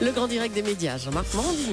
Le grand direct des médias, Jean-Marc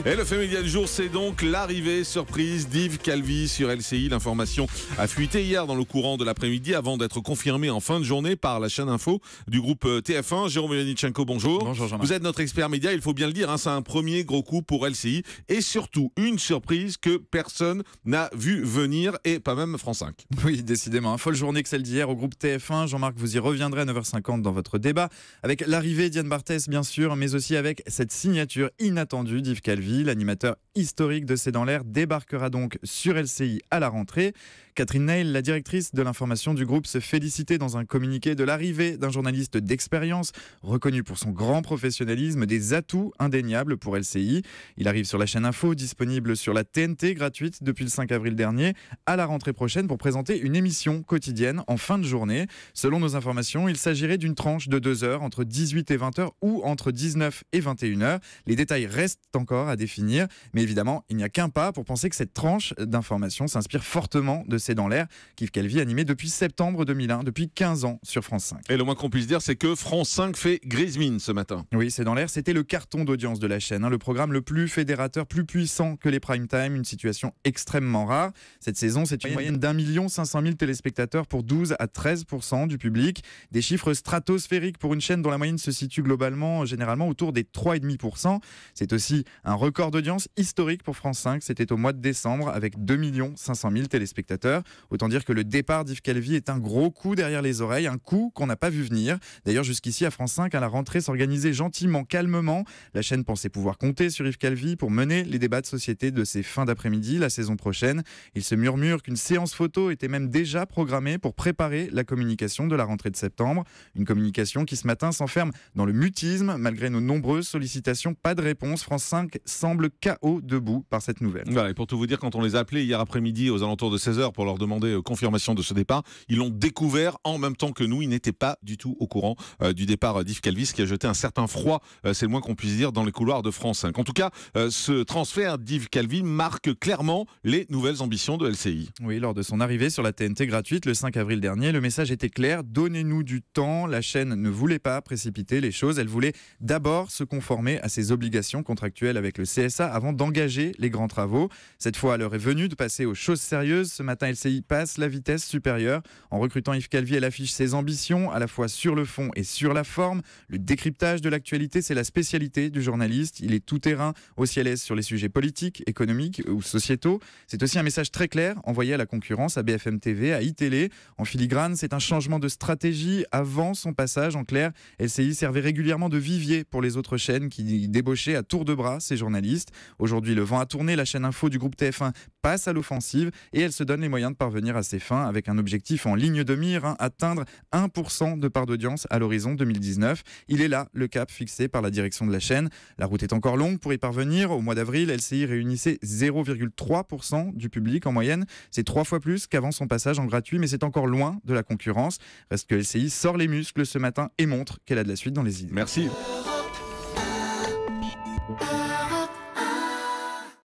Et le fait média du jour, c'est donc l'arrivée surprise d'Yves Calvi sur LCI. L'information a fuité hier dans le courant de l'après-midi avant d'être confirmée en fin de journée par la chaîne info du groupe euh, TF1. Jérôme Yanichenko, bonjour. Bonjour Jean-Marc. Vous êtes notre expert média, il faut bien le dire, hein, c'est un premier gros coup pour LCI et surtout une surprise que personne n'a vu venir et pas même France 5. Oui, décidément, une folle journée que celle d'hier au groupe TF1. Jean-Marc, vous y reviendrez à 9h50 dans votre débat avec l'arrivée d'Yann Barthès bien sûr, mais aussi avec cette signature inattendue d'Yves Calvi, l'animateur historique de C'est dans l'air débarquera donc sur LCI à la rentrée. Catherine Nail, la directrice de l'information du groupe, se félicitait dans un communiqué de l'arrivée d'un journaliste d'expérience reconnu pour son grand professionnalisme, des atouts indéniables pour LCI. Il arrive sur la chaîne Info, disponible sur la TNT gratuite depuis le 5 avril dernier, à la rentrée prochaine pour présenter une émission quotidienne en fin de journée. Selon nos informations, il s'agirait d'une tranche de 2 heures entre 18 et 20 heures ou entre 19 et 21 heures. Les détails restent encore à définir, mais évidemment, il n'y a qu'un pas pour penser que cette tranche d'information s'inspire fortement de C'est dans l'air, Kif Calvi animé depuis septembre 2001, depuis 15 ans sur France 5. Et le moins qu'on puisse dire, c'est que France 5 fait mine ce matin. Oui, C'est dans l'air, c'était le carton d'audience de la chaîne, hein, le programme le plus fédérateur, plus puissant que les prime time, une situation extrêmement rare. Cette saison, c'est une moyenne d'un million cinq cent mille téléspectateurs pour 12 à 13 du public, des chiffres stratosphériques pour une chaîne dont la moyenne se situe globalement, généralement autour des 3,5%. C'est aussi un record d'audience historique historique pour France 5. C'était au mois de décembre avec 2 500 000 téléspectateurs. Autant dire que le départ d'Yves Calvi est un gros coup derrière les oreilles, un coup qu'on n'a pas vu venir. D'ailleurs, jusqu'ici, à France 5, à la rentrée s'organisait gentiment, calmement. La chaîne pensait pouvoir compter sur Yves Calvi pour mener les débats de société de ses fins d'après-midi la saison prochaine. Il se murmure qu'une séance photo était même déjà programmée pour préparer la communication de la rentrée de septembre. Une communication qui ce matin s'enferme dans le mutisme. Malgré nos nombreuses sollicitations, pas de réponse. France 5 semble KO debout par cette nouvelle. Voilà, et pour tout vous dire, quand on les a appelés hier après-midi aux alentours de 16h pour leur demander euh, confirmation de ce départ, ils l'ont découvert en même temps que nous. Ils n'étaient pas du tout au courant euh, du départ euh, d'Yves Calvis qui a jeté un certain froid, c'est le moins qu'on puisse dire, dans les couloirs de France 5. En tout cas, ce transfert d'Yves Calvi marque clairement les nouvelles ambitions de LCI. Oui, lors de son arrivée sur la TNT gratuite le 5 avril dernier, le message était clair, donnez-nous du temps, la chaîne ne voulait pas précipiter les choses, elle voulait d'abord se conformer à ses obligations contractuelles avec le CSA avant d'en engager les grands travaux. Cette fois, l'heure est venue de passer aux choses sérieuses. Ce matin, LCI passe la vitesse supérieure. En recrutant Yves Calvi, elle affiche ses ambitions, à la fois sur le fond et sur la forme. Le décryptage de l'actualité, c'est la spécialité du journaliste. Il est tout terrain, au ciel est sur les sujets politiques, économiques ou sociétaux. C'est aussi un message très clair envoyé à la concurrence, à BFM TV, à iTélé. En filigrane, c'est un changement de stratégie avant son passage. En clair, LCI servait régulièrement de vivier pour les autres chaînes qui débauchaient à tour de bras ces journalistes. Aujourd'hui, Aujourd'hui, le vent a tourné, la chaîne info du groupe TF1 passe à l'offensive et elle se donne les moyens de parvenir à ses fins avec un objectif en ligne de mire, hein, atteindre 1% de part d'audience à l'horizon 2019. Il est là le cap fixé par la direction de la chaîne. La route est encore longue pour y parvenir. Au mois d'avril, LCI réunissait 0,3% du public en moyenne. C'est trois fois plus qu'avant son passage en gratuit, mais c'est encore loin de la concurrence. Reste que LCI sort les muscles ce matin et montre qu'elle a de la suite dans les idées. Merci.